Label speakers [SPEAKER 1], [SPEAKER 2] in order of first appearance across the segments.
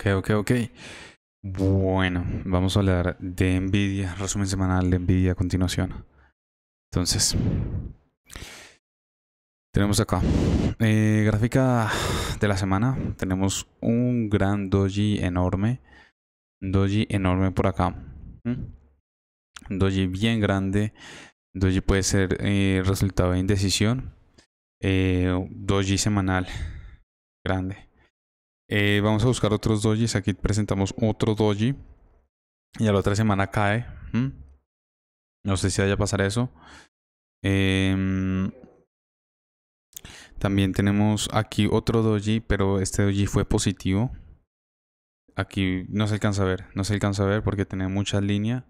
[SPEAKER 1] Ok, ok, ok. Bueno, vamos a hablar de Nvidia, resumen semanal de Nvidia a continuación. Entonces, tenemos acá eh, gráfica de la semana. Tenemos un gran doji enorme, doji enorme por acá, doji bien grande. Doji puede ser eh, resultado de indecisión. Eh, doji semanal grande. Eh, vamos a buscar otros dojis. Aquí presentamos otro doji. Y a la otra semana cae. ¿Mm? No sé si vaya a pasar eso. Em, también tenemos aquí otro doji, pero este doji fue positivo. Aquí no se alcanza a ver, no se alcanza a ver porque tiene mucha línea.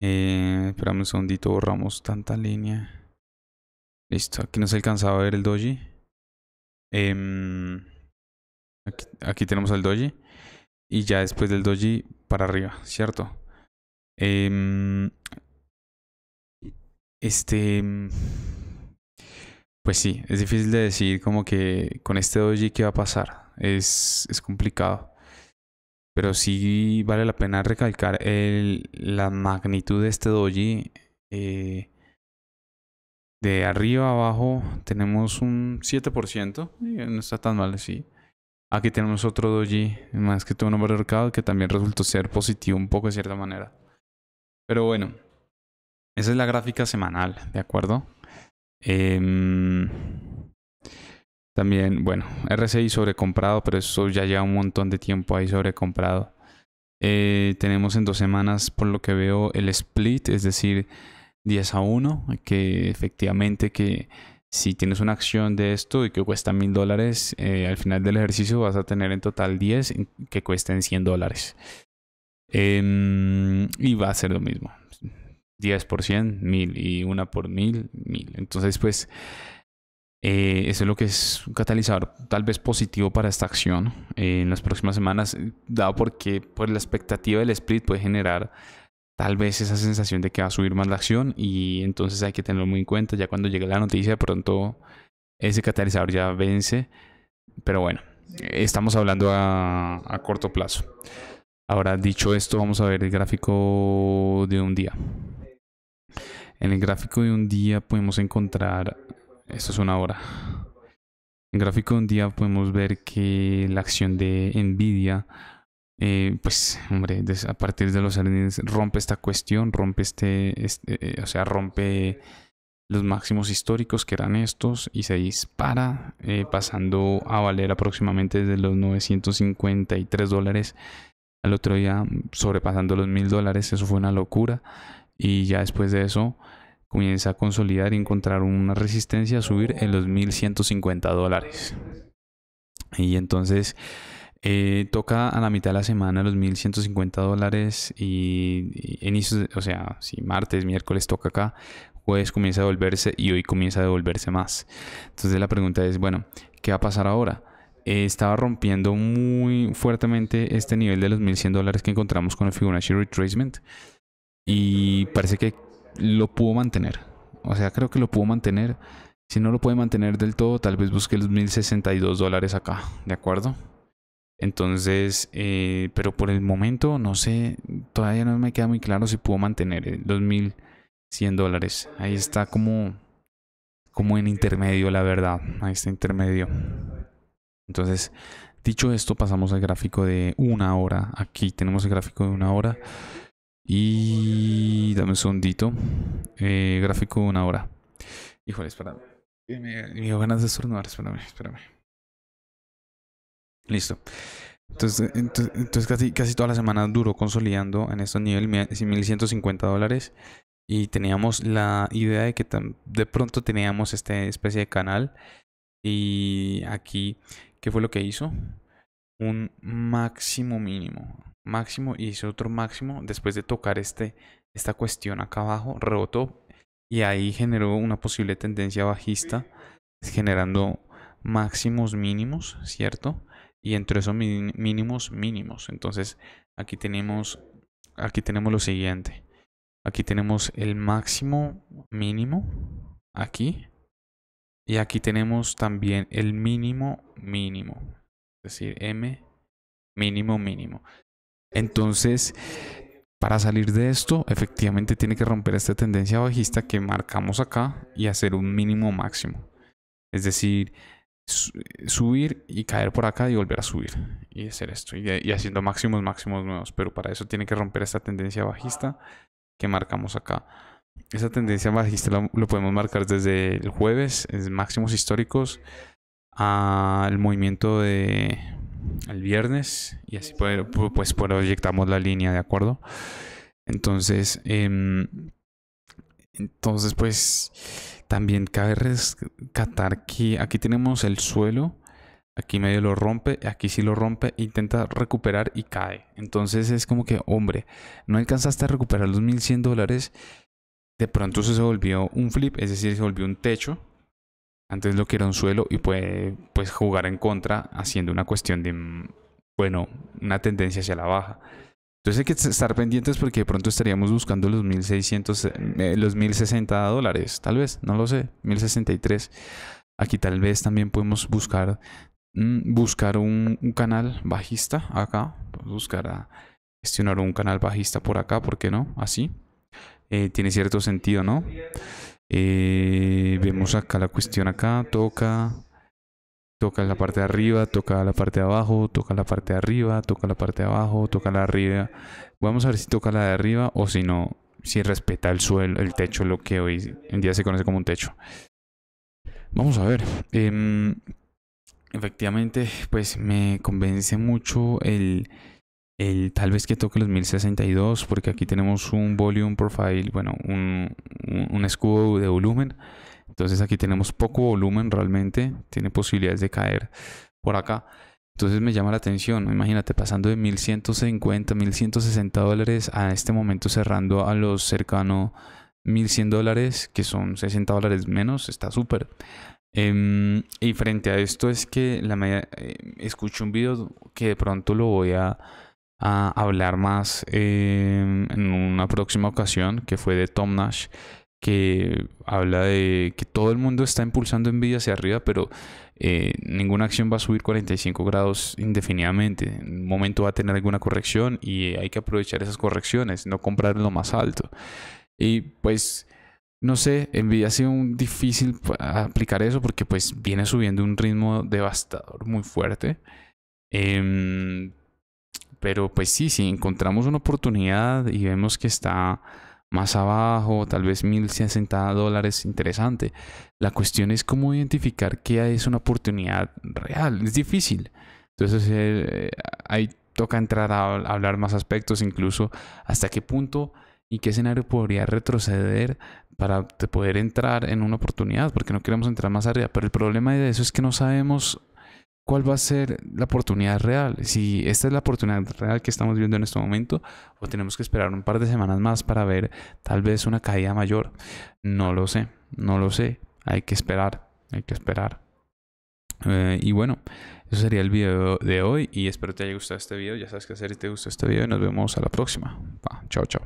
[SPEAKER 1] Eh, un segundito, borramos tanta línea. Listo, aquí no se alcanzaba a ver el doji. Eh, Aquí, tenemos al doji. Y ya después del doji para arriba, ¿cierto? Em, este... Em, pues sí, es difícil de decir como que con este doji qué va a pasar. Es, es complicado. Pero sí vale la pena recalcar el, la magnitud de este doji. Eh, de arriba a abajo tenemos un 7%. no está tan mal sí. Aquí tenemos otro doji más que tuvo un nombre de mercado que también resultó ser positivo un poco de cierta manera. Pero bueno, esa es la gráfica semanal, ¿de acuerdo? Em, también, bueno, RSI sobrecomprado, pero eso ya lleva un montón de tiempo ahí sobrecomprado. Eh, tenemos en dos semanas, por lo que veo, el split, es decir, 10 a 1, que efectivamente que si tienes una acción de esto y que cuesta mil dólares, eh, al final del ejercicio vas a tener en total 10 que cuesten 100 dólares. Em, y va a ser lo mismo. 10 por 100, 1000 y una por 1000, 1000. Entonces, pues, eh, eso es lo que es un catalizador tal vez positivo para esta acción eh, en las próximas semanas, dado porque por pues, la expectativa del split puede generar tal vez esa sensación de que va a subir más la acción y entonces hay que tenerlo muy en cuenta. Ya cuando llegue la noticia, de pronto ese catalizador ya vence. Pero bueno, estamos hablando a, a corto plazo. Ahora, dicho esto, vamos a ver el gráfico de un día. En el gráfico de un día podemos encontrar, esto es una hora. En el gráfico de un día podemos ver que la acción de Nvidia eh, pues, hombre, a partir de los Sardines rompe esta cuestión, rompe este, este eh, o sea, rompe los máximos históricos que eran estos y se dispara, eh, pasando a valer aproximadamente desde los 953 dólares al otro día, mm, sobrepasando los mil dólares. Eso fue una locura. Y ya después de eso, comienza a consolidar y encontrar una resistencia a subir en los 1150 dólares. Y entonces eh, toca a la mitad de la semana los 1.150 dólares y, en inicios, o sea, si martes, miércoles toca acá, jueves comienza a devolverse y hoy comienza a devolverse más. Entonces la pregunta es, bueno, ¿qué va a pasar ahora? Eh, estaba rompiendo muy fuertemente este nivel de los 1.100 dólares que encontramos con el Fibonacci Retracement y parece que lo pudo mantener. O sea, creo que lo pudo mantener. Si no lo puede mantener del todo, tal vez busque los 1.062 dólares acá, ¿de acuerdo? Entonces, eh, pero por el momento no sé, todavía no me queda muy claro si puedo mantener 2100 eh, dólares. Ahí está como, como en intermedio, la verdad. Ahí está intermedio. Entonces, dicho esto, pasamos al gráfico de una hora. Aquí tenemos el gráfico de una hora. Y dame un segundito. Eh, gráfico de una hora. Híjole, espérame. Me, me dio ganas de estornudar, espérame, espérame. Listo. Eh, entonces, casi, casi toda la semana duró consolidando en estos niveles 1150 dólares. Y teníamos la idea de que de pronto teníamos esta especie de canal. Y aquí, ¿qué fue lo que hizo? Un máximo mínimo. Máximo y hizo otro máximo. Después de tocar este, esta cuestión acá abajo, rebotó. Y ahí generó una posible tendencia bajista, generando máximos mínimos, ¿cierto? y entre esos mínimos mínimos. Entonces aquí tenemos, aquí tenemos lo siguiente. Aquí tenemos el máximo mínimo. Aquí. Y aquí tenemos también el mínimo mínimo. Es decir, M mínimo mínimo. Entonces, para salir de esto, efectivamente tiene que romper esta tendencia bajista que marcamos acá y hacer un mínimo máximo. Es decir, subir y caer por acá y volver a subir y hacer esto y, haciendo máximos máximos nuevos pero para eso tiene que romper esta tendencia bajista que marcamos acá esa tendencia bajista lo, podemos marcar desde el jueves máximos históricos al movimiento de el viernes y así poder, pues proyectamos la línea de acuerdo entonces em, entonces pues también cabe rescatar que aquí tenemos el suelo. Aquí medio lo rompe, aquí sí lo rompe, intenta recuperar y cae. Entonces es como que, hombre, no alcanzaste a recuperar los 1100 dólares. De pronto eso se volvió un flip, es decir, se volvió un techo. Antes lo que era un suelo y puede pues, jugar en contra haciendo una cuestión de, mm, bueno, una tendencia hacia la baja. Entonces hay que estar pendientes porque de pronto estaríamos buscando los 1600, eh, los 1060 dólares, tal vez, no lo sé, 1063. Aquí tal vez también podemos buscar, mm, buscar un, canal bajista acá, buscar a gestionar un canal bajista por acá, ¿por qué no? Así. Eh, tiene cierto sentido, ¿no? Eh, vemos acá la cuestión acá, toca toca la parte de arriba, toca la parte de abajo, toca la parte de arriba, toca la parte de abajo, toca la arriba. Vamos a ver si toca la de arriba o si no, si respeta el suelo, el techo, lo que hoy en día se conoce como un techo. Vamos a ver. Em, efectivamente, pues me convence mucho el, tal vez que toque los 1062, porque aquí tenemos un volume profile, bueno, un escudo de volumen entonces aquí tenemos poco volumen realmente, tiene posibilidades de caer por acá. Entonces me llama la atención, imagínate pasando de 1150, 1160 dólares a este momento cerrando a los cercano 1100 dólares, que son 60 dólares menos, está súper. Em, y frente a esto es que la eh, escuché un video que de pronto lo voy a, hablar más em, en una próxima ocasión, que fue de Tom Nash, que habla de que todo el mundo está impulsando envidia hacia arriba, pero eh, ninguna acción va a subir 45 grados indefinidamente. En un momento va a tener alguna corrección y hay que aprovechar esas correcciones, no comprar en lo más alto. Y pues, no sé, envidia ha sido difícil aplicar eso porque pues viene subiendo un ritmo devastador muy fuerte. Eh, pero pues sí, si encontramos una oportunidad y vemos que está más abajo, tal vez 1060 dólares, interesante. La cuestión es cómo identificar que es una oportunidad real, es difícil. Entonces eh, ahí toca entrar a hablar más aspectos, incluso hasta qué punto y qué escenario podría retroceder para poder entrar en una oportunidad, porque no queremos entrar más arriba. Pero el problema de eso es que no sabemos cuál va a ser la oportunidad real. Si esta es la oportunidad real que estamos viendo en este momento, o tenemos que esperar un par de semanas más para ver tal vez una caída mayor. No lo sé, no lo sé. Hay que esperar, hay que esperar. Eh, y bueno, eso sería el video de hoy y espero te haya gustado este video. Ya sabes qué hacer si te gustó este video y nos vemos a la próxima. chao, chao.